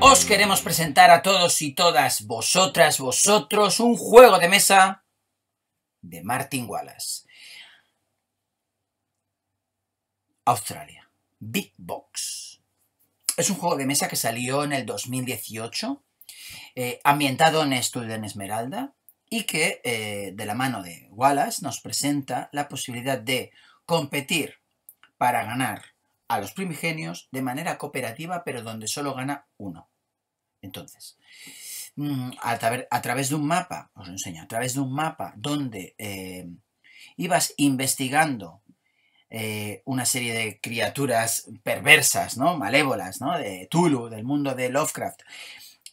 Os queremos presentar a todos y todas vosotras, vosotros, un juego de mesa de Martin Wallace. Australia. Big Box. Es un juego de mesa que salió en el 2018, eh, ambientado en estudio en Esmeralda, y que eh, de la mano de Wallace nos presenta la posibilidad de competir para ganar a los primigenios de manera cooperativa, pero donde solo gana uno. Entonces, mm, a, a través de un mapa, os lo enseño, a través de un mapa donde eh, ibas investigando eh, una serie de criaturas perversas, ¿no? Malévolas, ¿no? De Tulu, del mundo de Lovecraft,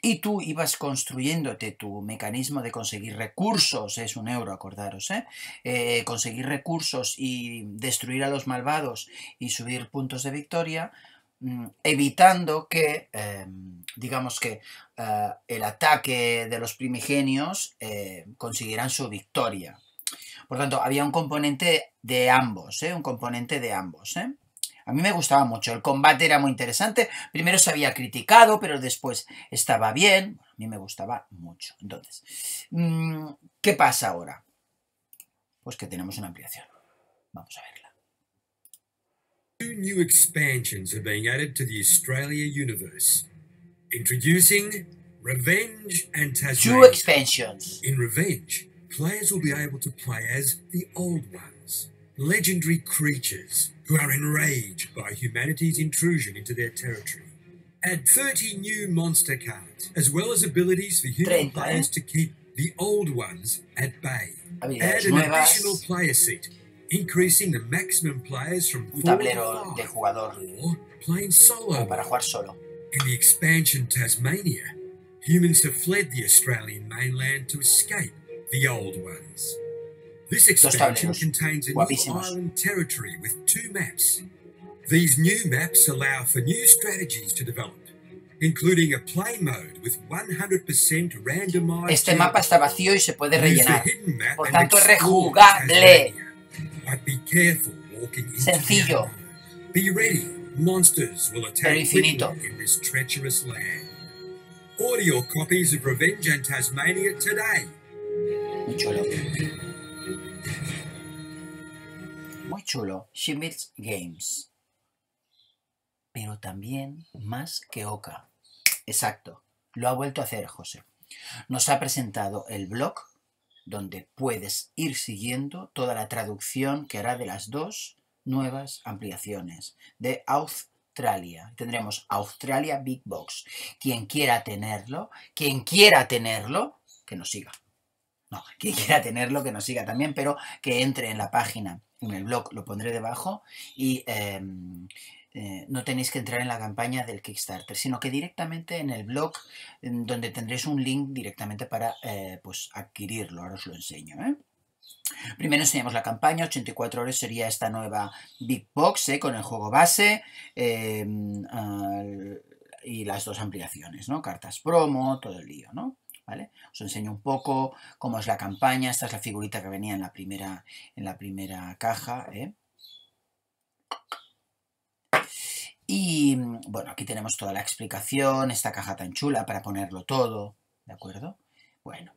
y tú ibas construyéndote tu mecanismo de conseguir recursos, es un euro, acordaros, ¿eh? Eh, conseguir recursos y destruir a los malvados y subir puntos de victoria, mm, evitando que, em, digamos que, eh, el ataque de los primigenios consiguieran su victoria. Por tanto, había un componente de ambos, un componente de ambos. A mí me gustaba mucho, el combate era muy interesante, primero se había criticado, pero después estaba bien, a mí me gustaba mucho. Entonces, mm, ¿qué pasa ahora? Pues que tenemos una ampliación. Vamos a verla. Two new expansions are being added to the Australia universe. Introducing Revenge and Tasmania. Two expansions. In Revenge, players will be able to play as the old legendary creatures who are enraged by humanity's intrusion into their territory. Add 30 new monster cards, as well as abilities for human players eh? to keep the old ones at bay. Ah, Add an additional player seat, increasing the maximum players from 4 to 5, or playing solo. solo. In the expansion Tasmania, humans have fled the Australian mainland to escape the old ones. This expansion contains a new island territory with two maps. These new maps allow for new strategies to develop. Including a play mode with 100% randomized este mapa está vacío y se puede rellenar. Por tanto, es rejugable. Sencillo. Be ready. Monsters will attack infinito. in this treacherous land. Order your copies of Revenge and Tasmania today. Mucho loco. Muy chulo, She Games. Pero también más que Oka. Exacto, lo ha vuelto a hacer José. Nos ha presentado el blog donde puedes ir siguiendo toda la traducción que hará de las dos nuevas ampliaciones de Australia. Tendremos Australia Big Box. Quien quiera tenerlo, quien quiera tenerlo, que nos siga. No, que quiera tenerlo, que nos siga también, pero que entre en la página, en el blog, lo pondré debajo y... Em, eh, no tenéis que entrar en la campaña del Kickstarter, sino que directamente en el blog, donde tendréis un link directamente para eh, pues adquirirlo. Ahora os lo enseño. ¿eh? Primero enseñamos la campaña, 84 horas sería esta nueva Big Box con el juego base em, y las dos ampliaciones, ¿no? Cartas promo, todo el lío, ¿no? ¿vale? Os enseño un poco cómo es la campaña. Esta es la figurita que venía en la primera, en la primera caja. ¿eh? Y bueno, aquí tenemos toda la explicación, esta caja tan chula para ponerlo todo, ¿de acuerdo? Bueno,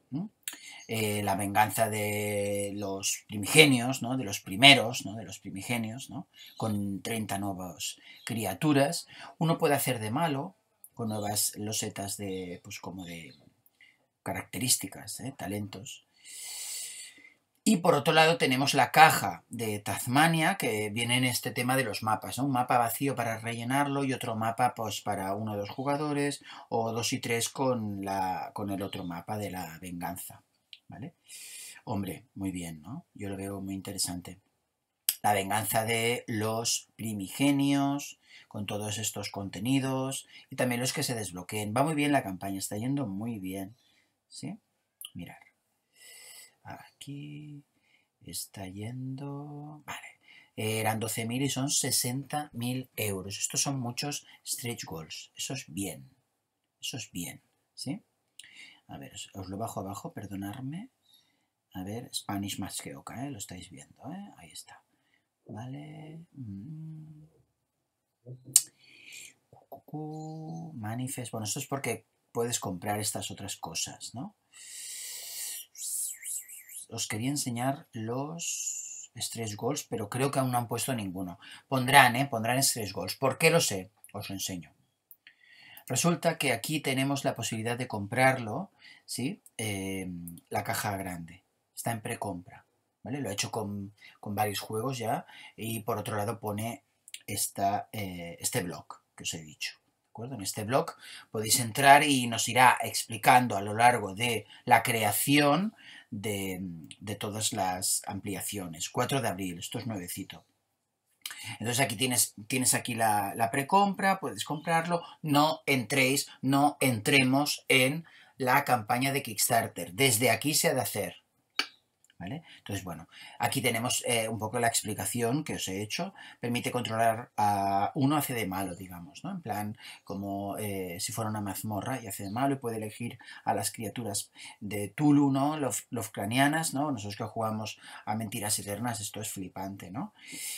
eh, la venganza de los primigenios, ¿no? De los primeros, ¿no? De los primigenios, ¿no? Con 30 nuevas criaturas. Uno puede hacer de malo con nuevas losetas de, pues, como de, características, ¿eh? talentos. Y por otro lado tenemos la caja de Tasmania, que viene en este tema de los mapas, Un mapa vacío para rellenarlo y otro mapa pues, para uno o dos jugadores, o dos y tres con, la, con el otro mapa de la venganza, ¿vale? Hombre, muy bien, Yo lo veo muy interesante. La venganza de los primigenios, con todos estos contenidos, y también los que se desbloqueen. Va muy bien la campaña, está yendo muy bien. ¿sí? Mirar. Aquí está yendo... Vale. Eran 12.000 y son 60.000 euros. Estos son muchos stretch goals. Eso es bien. Eso es bien, ¿sí? A ver, os lo bajo abajo, perdonadme. A ver, Spanish más que ¿eh? Lo estáis viendo, ¿eh? Ahí está. Vale. Mm. Manifest. Bueno, eso es porque puedes comprar estas otras cosas, ¿no? Os quería enseñar los stress goals, pero creo que aún no han puesto ninguno. Pondrán, ¿eh? Pondrán stress goals. ¿Por qué lo sé? Os lo enseño. Resulta que aquí tenemos la posibilidad de comprarlo, ¿sí? Em, la caja grande. Está en precompra, ¿vale? Lo he hecho con, varios juegos ya. Y por otro lado pone eh, este blog que os he dicho. En este blog podéis entrar y nos irá explicando a lo largo de la creación de, todas las ampliaciones. 4 de abril, esto es nuevecito. Entonces aquí tienes, tienes aquí la, la precompra, puedes comprarlo. No entréis, no entremos en la campaña de Kickstarter. Desde aquí se ha de hacer. ¿Vale? Entonces, bueno, aquí tenemos eh, un poco la explicación que os he hecho. Permite controlar a uno hace de malo, digamos, ¿no? En plan, como eh, si fuera una mazmorra y hace de malo y puede elegir a las criaturas de Tulu, ¿no? Los ¿no? Nosotros que jugamos a mentiras eternas, esto es flipante, ¿no?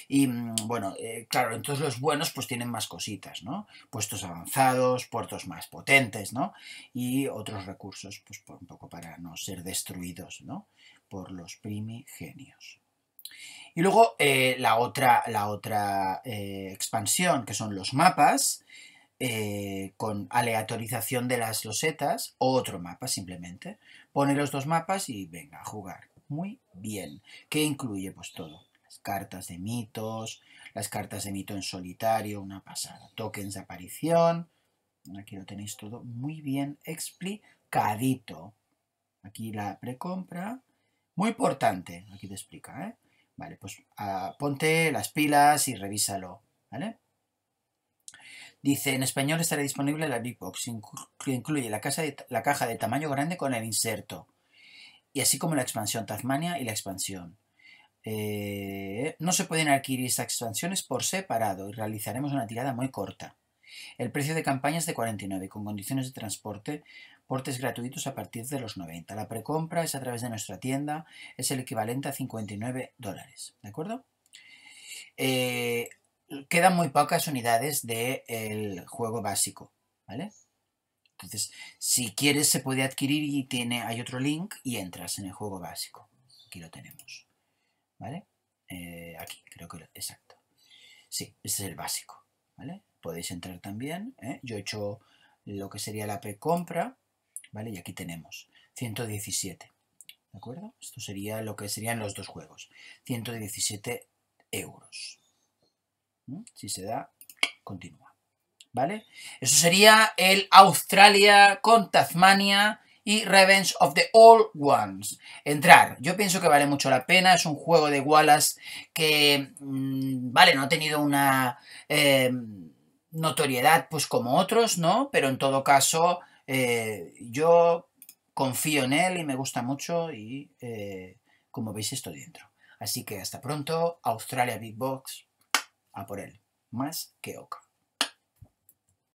Y mm, bueno, eh, claro, entonces los buenos pues tienen más cositas, ¿no? Puestos avanzados, puertos más potentes, ¿no? Y otros recursos, pues un poco para no ser destruidos, ¿no? por los primigenios. Y luego eh, la otra, la otra eh, expansión, que son los mapas, eh, con aleatorización de las losetas, o otro mapa simplemente. Pone los dos mapas y venga a jugar. Muy bien. ¿Qué incluye pues todo. Las cartas de mitos, las cartas de mito en solitario, una pasada. Tokens de aparición. Aquí lo tenéis todo muy bien explicadito. Aquí la precompra muy importante, aquí te explica, ¿eh? Vale, pues ah, ponte las pilas y revísalo, Dice, en español estará disponible la Big incluye la, caja de tamaño grande con el inserto, y así como la expansión Tasmania y la expansión. Eh, no se pueden adquirir estas expansiones por separado y realizaremos una tirada muy corta. El precio de campaña es de 49 con condiciones de transporte portes gratuitos a partir de los 90. La precompra es a través de nuestra tienda, es el equivalente a 59 dólares, ¿de acuerdo? Eh, quedan muy pocas unidades del juego básico, ¿vale? Entonces, si quieres se puede adquirir y tiene, hay otro link y entras en el juego básico. Aquí lo tenemos, ¿vale? Eh, aquí, creo que exacto. Sí, ese es el básico, ¿vale? Podéis entrar también, ¿eh? yo he hecho lo que sería la precompra, ¿Vale? Y aquí tenemos 117. ¿De acuerdo? Esto sería lo que serían los dos juegos. 117 euros. Si se da, continúa. ¿Vale? Eso sería el Australia con Tasmania y Revenge of the Old Ones. Entrar. Yo pienso que vale mucho la pena. Es un juego de Wallace que, mm, vale, no ha tenido una eh, notoriedad pues como otros, ¿no? Pero en todo caso, eh, yo confío en él y me gusta mucho y eh, como veis esto dentro. Así que hasta pronto, Australia Big Box, a por él, más que Oka.